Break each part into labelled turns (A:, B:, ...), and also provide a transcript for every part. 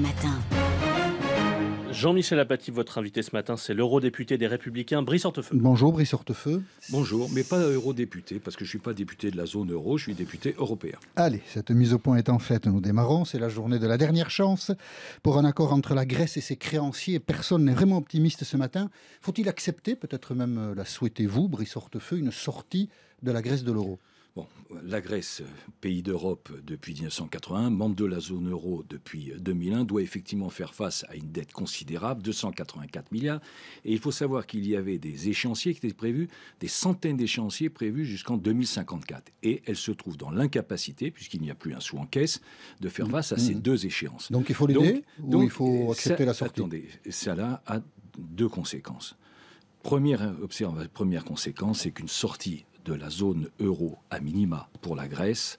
A: Matin. Jean-Michel
B: Apathy, votre
A: invité ce matin, c'est l'eurodéputé des Républicains, Brice Hortefeux.
B: Bonjour Brice Hortefeux.
A: Bonjour, mais pas eurodéputé, parce que je ne suis pas député de la zone euro, je suis député européen.
B: Allez, cette mise au point est en fait, nous démarrons, c'est la journée de la dernière chance pour un accord entre la Grèce et ses créanciers. Personne n'est vraiment optimiste ce matin. Faut-il accepter, peut-être même euh, la souhaitez-vous, Brice Hortefeux, une sortie
A: de la Grèce de l'euro la Grèce, pays d'Europe depuis 1981, membre de la zone euro depuis 2001, doit effectivement faire face à une dette considérable, 284 milliards. Et il faut savoir qu'il y avait des échéanciers qui étaient prévus, des centaines d'échéanciers prévus jusqu'en 2054. Et elle se trouve dans l'incapacité, puisqu'il n'y a plus un sou en caisse, de faire face à mmh. ces deux échéances. Donc il faut l'aider ou il faut euh, accepter la sortie Attendez, cela a deux conséquences. première conséquence, c'est qu'une sortie de la zone euro à minima pour la Grèce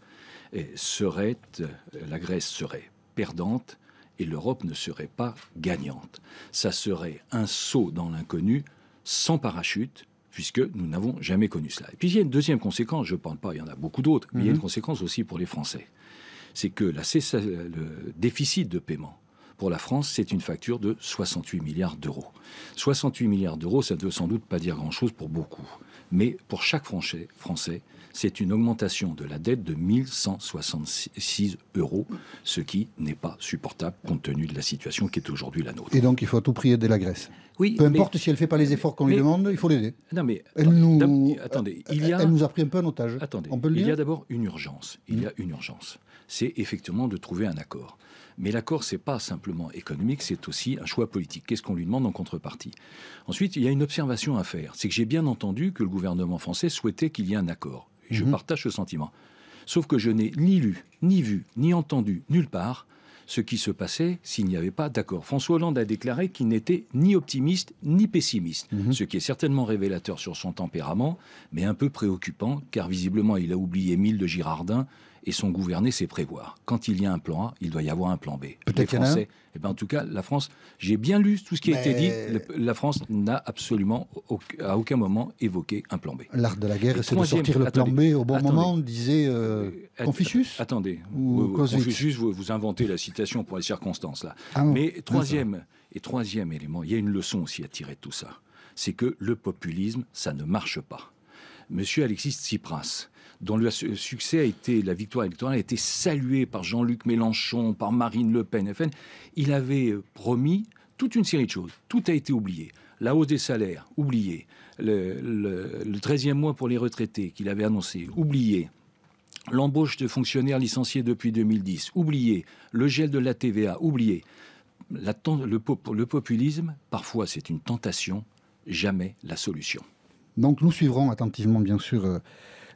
A: serait, euh, la Grèce serait perdante et l'Europe ne serait pas gagnante. Ça serait un saut dans l'inconnu sans parachute, puisque nous n'avons jamais connu cela. Et puis il y a une deuxième conséquence, je ne parle pas, il y en a beaucoup d'autres, mais il y a une mhm. conséquence aussi pour les Français. C'est que la, le déficit de paiement pour la France, c'est une facture de 68 milliards d'euros. 68 milliards d'euros, ça ne veut sans doute pas dire grand-chose pour beaucoup. Mais pour chaque Français, c'est une augmentation de la dette de 1166 euros, ce qui n'est pas supportable compte tenu de la situation qui est aujourd'hui la nôtre. Et donc il faut tout prier dès la Grèce peu importe si elle ne fait pas les efforts qu'on lui demande, il faut l'aider. mais elle nous, a, pris un peu
B: en otage. Attendez, il y a
A: d'abord une urgence. Il y a hmm. une urgence. C'est effectivement de trouver un accord. Mais l'accord, ce n'est pas simplement économique, c'est aussi un choix politique. Qu'est-ce qu'on lui demande en contrepartie Ensuite, il y a une observation à faire. C'est que j'ai bien entendu que le gouvernement français souhaitait qu'il y ait un accord. je hmm. partage ce sentiment. Sauf que je n'ai ni lu, ni vu, ni entendu nulle part ce qui se passait s'il n'y avait pas d'accord. François Hollande a déclaré qu'il n'était ni optimiste ni pessimiste, mhm. ce qui est certainement révélateur sur son tempérament, mais un peu préoccupant, car visiblement il a oublié mille de Girardin et sont gouvernés, c'est prévoir. Quand il y a un plan A, il doit y avoir un plan B. Peut-être qu'il y En, eh ben, en tout cas, la France, j'ai bien lu tout ce qui a été dit. La France n'a absolument à aucun moment évoqué un plan B.
B: L'art de la guerre, c'est de sortir le plan B au bon moment,
A: disait euh, euh, Confucius. Attendez, Confucius, vous, inventez la citation pour les circonstances là. Ah Mais troisième et troisième élément, il y a une leçon aussi à tirer de tout ça, c'est que le populisme, ça ne marche pas. Monsieur Alexis Tsipras dont le succès a été, la victoire électorale a été salué par Jean-Luc Mélenchon, par Marine Le Pen, FN, il avait euh, promis toute une série de choses. Tout a été oublié. La hausse des salaires, oublié. Le, treizième 13e mois pour les retraités qu'il avait annoncé, oublié. L'embauche de fonctionnaires licenciés depuis 2010, oublié. Le gel de la TVA, oublié. le populisme, parfois c'est une tentation, jamais la solution.
B: Donc nous suivrons attentivement, bien sûr, euh,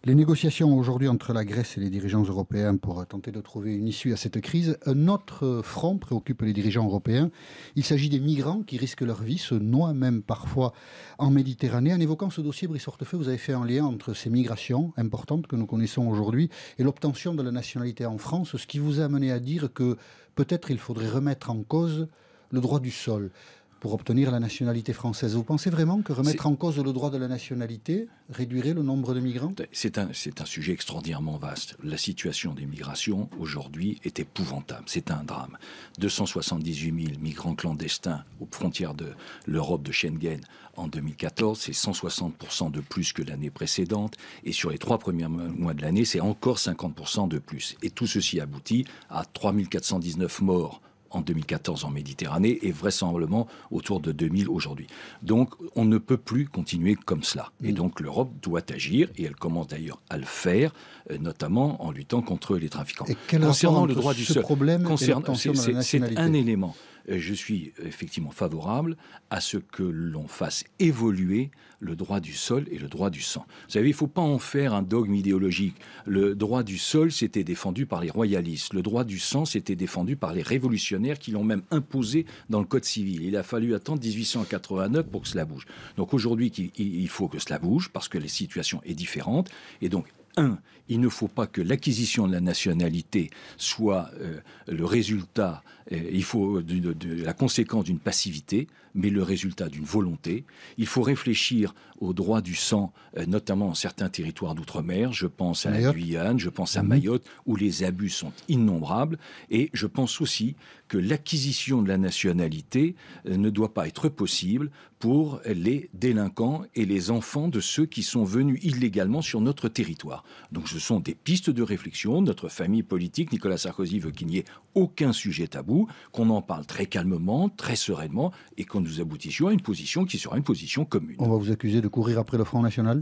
B: les négociations aujourd'hui entre la Grèce et les dirigeants européens pour euh, tenter de trouver une issue à cette crise. Un autre euh, front préoccupe les dirigeants européens. Il s'agit des migrants qui risquent leur vie, se noient même parfois en Méditerranée. En évoquant ce dossier, Brice Hortefeux, vous avez fait un lien entre ces migrations importantes que nous connaissons aujourd'hui et l'obtention de la nationalité en France, ce qui vous a amené à dire que peut-être il faudrait remettre en cause le droit du sol pour obtenir la nationalité française. Vous pensez vraiment que remettre en cause le droit de la nationalité
A: réduirait le nombre de migrants C'est un, sujet extraordinairement vaste. La situation des migrations aujourd'hui est épouvantable. C'est un drame. 278 000 migrants clandestins aux frontières de l'Europe de Schengen en 2014, c'est 160% de plus que l'année précédente. Et sur les trois premiers mois de l'année, c'est encore 50% de plus. Et tout ceci aboutit à 419 morts en 2014 en Méditerranée et vraisemblablement autour de 2000 aujourd'hui. Donc on ne peut plus continuer comme cela. Et mm. donc l'Europe doit agir et elle commence d'ailleurs à le faire, euh, notamment en luttant contre les trafiquants. Concernant le droit du sol, c'est un élément. Euh, je suis effectivement favorable à ce que l'on fasse évoluer le droit du sol et le droit du sang. Vous savez, il ne faut pas en faire un dogme idéologique. Le droit du sol, c'était défendu par les royalistes. Le droit du sang, c'était défendu par les révolutionnaires qui l'ont même imposé dans le Code civil. Il a fallu attendre 1889 pour que cela bouge. Donc aujourd'hui, il faut que cela bouge parce que la situation est différente. Et donc, un, il ne faut pas que l'acquisition de la nationalité soit euh, le résultat, euh, il faut la conséquence d'une passivité, mais le résultat d'une volonté. Il faut réfléchir aux droits du sang, euh, notamment en certains territoires d'outre-mer. Je pense à la Guyane, je pense à mhm. Mayotte, où les abus sont innombrables. Et je pense aussi que l'acquisition de la nationalité ne doit pas être possible pour les délinquants et les enfants de ceux qui sont venus illégalement sur notre territoire. Donc ce sont des pistes de réflexion. Notre famille politique, Nicolas Sarkozy veut qu'il n'y ait aucun sujet tabou, qu'on en parle très calmement, très sereinement, et qu'on nous aboutissions à une position qui sera une position commune. On va vous accuser de courir après le Front National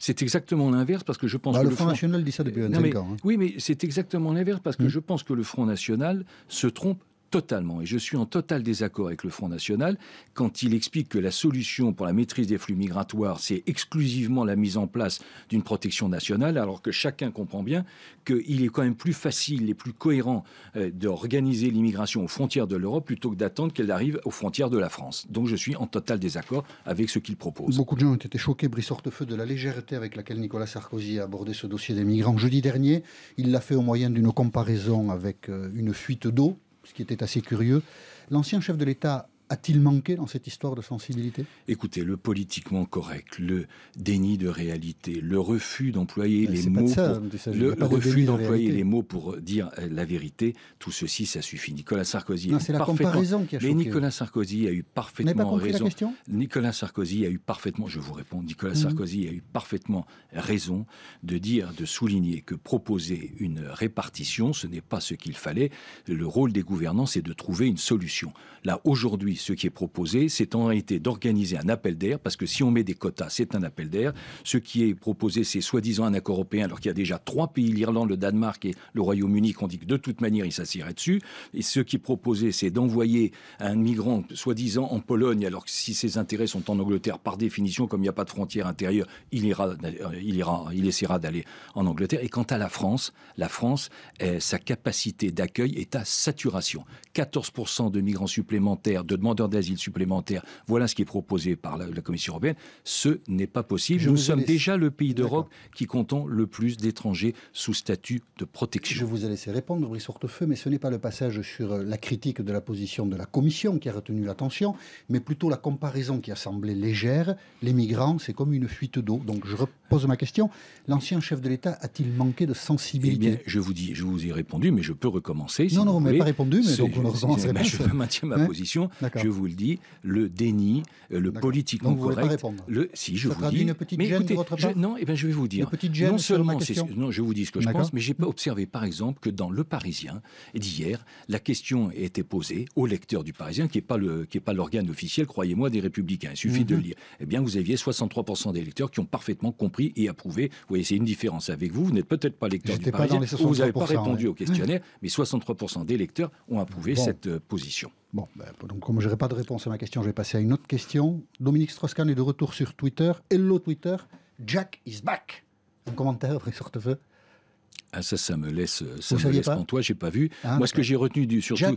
A: c'est exactement l'inverse parce que je pense bah, que le, Front, National
B: dit ça depuis euh, un ans. Hein.
A: Oui, mais c'est exactement l'inverse parce que hmm. je pense que le Front National se trompe totalement. Et je suis en total désaccord avec le Front National quand il explique que la solution pour la maîtrise des flux migratoires, c'est exclusivement la mise en place d'une protection nationale, alors que chacun comprend bien qu'il est quand même plus facile et plus cohérent euh, d'organiser l'immigration aux frontières de l'Europe plutôt que d'attendre qu'elle arrive aux frontières de la France. Donc je suis en total désaccord avec ce qu'il propose. Beaucoup
B: de gens ont été choqués, Brice Hortefeux, de la légèreté avec laquelle Nicolas Sarkozy a abordé ce dossier des migrants. Jeudi dernier, il l'a fait au moyen d'une comparaison avec euh, une fuite d'eau ce qui était assez curieux, l'ancien chef de l'État a-t-il manqué dans cette histoire de
A: sensibilité Écoutez, le politiquement correct, le déni de réalité, le refus d'employer les mots, le, refus d'employer les mots pour dire euh, la vérité, tout ceci, ça suffit. Nicolas Sarkozy. Non, c'est la parfaitement... comparaison qui Mais Nicolas hein. Sarkozy a eu parfaitement raison. Nicolas Sarkozy a eu parfaitement, je vous réponds, Nicolas mhm. Sarkozy a eu parfaitement raison de dire, de souligner que proposer une répartition, ce n'est pas ce qu'il fallait. Le rôle des gouvernants, c'est de trouver une solution. Là, aujourd'hui, ce qui est proposé, c'est en réalité d'organiser un appel d'air, parce que si on met des quotas, c'est un appel d'air. Ce qui est proposé, c'est soi-disant un accord européen, alors qu'il y a déjà trois pays, l'Irlande, le Danemark et le Royaume-Uni, qui ont dit que de toute manière, ils s'assiraient dessus. Et ce qui est proposé, c'est d'envoyer un migrant, soi-disant, en Pologne, alors que si ses intérêts sont en Angleterre, par définition, comme il n'y a pas de frontière intérieure, il ira, euh, il ira, il essaiera d'aller en Angleterre. Et quant à la France, la France, euh, sa capacité d'accueil est à saturation. 14% de migrants supplémentaires, de demandeurs d'asile supplémentaires, voilà ce qui est proposé par la, Commission européenne, ce n'est pas possible. Nous sommes déjà le pays d'Europe qui comptons le plus d'étrangers sous statut de protection. Je vous ai laissé répondre, Brice Hortefeux, mais ce n'est pas
B: le passage sur euh, la critique de la position de la Commission qui a retenu l'attention, mais plutôt la comparaison qui a semblé légère. Les migrants, c'est comme une fuite d'eau. Donc je repose ma question. L'ancien chef de l'État a-t-il manqué de sensibilité eh bien,
A: je vous dis, je vous ai répondu, mais je peux recommencer. non, non, vous, n'avez pas répondu, mais donc on ne recommencera pas. Je maintiens ma hein? position je vous le dis, le déni, euh, le politiquement Donc correct. Vous pas le, si je vous dis, une petite mais gêne écoutez, votre part non, eh ben, je vais vous dire. non seulement, non, je vous dis ce que je pense, mais j'ai pas observé par exemple que dans Le Parisien d'hier, la question a été posée au lecteur du Parisien, qui n'est pas l'organe officiel, croyez-moi, des Républicains. Il suffit de le mhm. lire. Eh bien, vous aviez 63% des lecteurs qui ont parfaitement compris et approuvé. Vous voyez, c'est une différence avec vous. Vous n'êtes peut-être pas lecteur du Parisien, vous n'avez pas répondu au questionnaire, mais 63% des lecteurs ont approuvé cette euh, position.
B: Bon, ben, donc comme je n'aurai pas de réponse à ma question, je vais passer à une autre question. Dominique Strauss-Kahn est de retour sur Twitter. Hello Twitter, Jack is back. Un
A: commentaire après feu ah, ça, ça me laisse, euh, ça me laisse j'ai pas vu. Ah, moi, ce que j'ai retenu du surtout,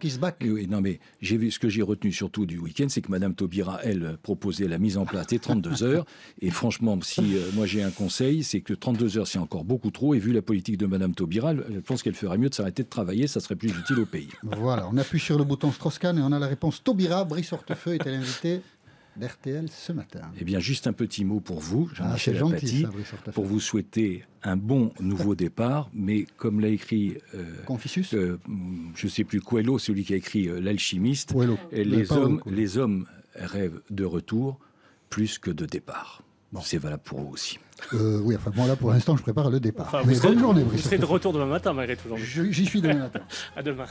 A: non mais j'ai vu ce que j'ai retenu surtout du week-end, c'est que Madame Taubira, elle, euh, proposait la mise en place des 32 heures. Et franchement, si euh, moi j'ai un conseil, c'est que 32 heures, c'est encore beaucoup trop. Et vu la politique de Madame Taubira, je pense qu'elle ferait mieux de s'arrêter de travailler, ça serait plus utile au pays.
B: Voilà, on appuie sur le bouton Strauss-Kahn et on a la réponse Taubira. Brice Hortefeux est-elle l'invité RTL ce matin. Eh
A: bien, juste un petit mot pour vous, Jean-Michel ah, gentil, pour vous souhaiter un bon nouveau départ, mais comme l'a écrit... Euh, Confucius euh, Je ne sais plus, Coelho, celui qui a écrit euh, L'alchimiste, les hommes, les hommes rêvent de retour plus que de départ. Bon. C'est valable pour vous aussi. Euh, oui, enfin, moi, là, pour l'instant, je prépare le départ. vous journée, de retour demain matin, malgré tout. J'y suis demain matin. à demain.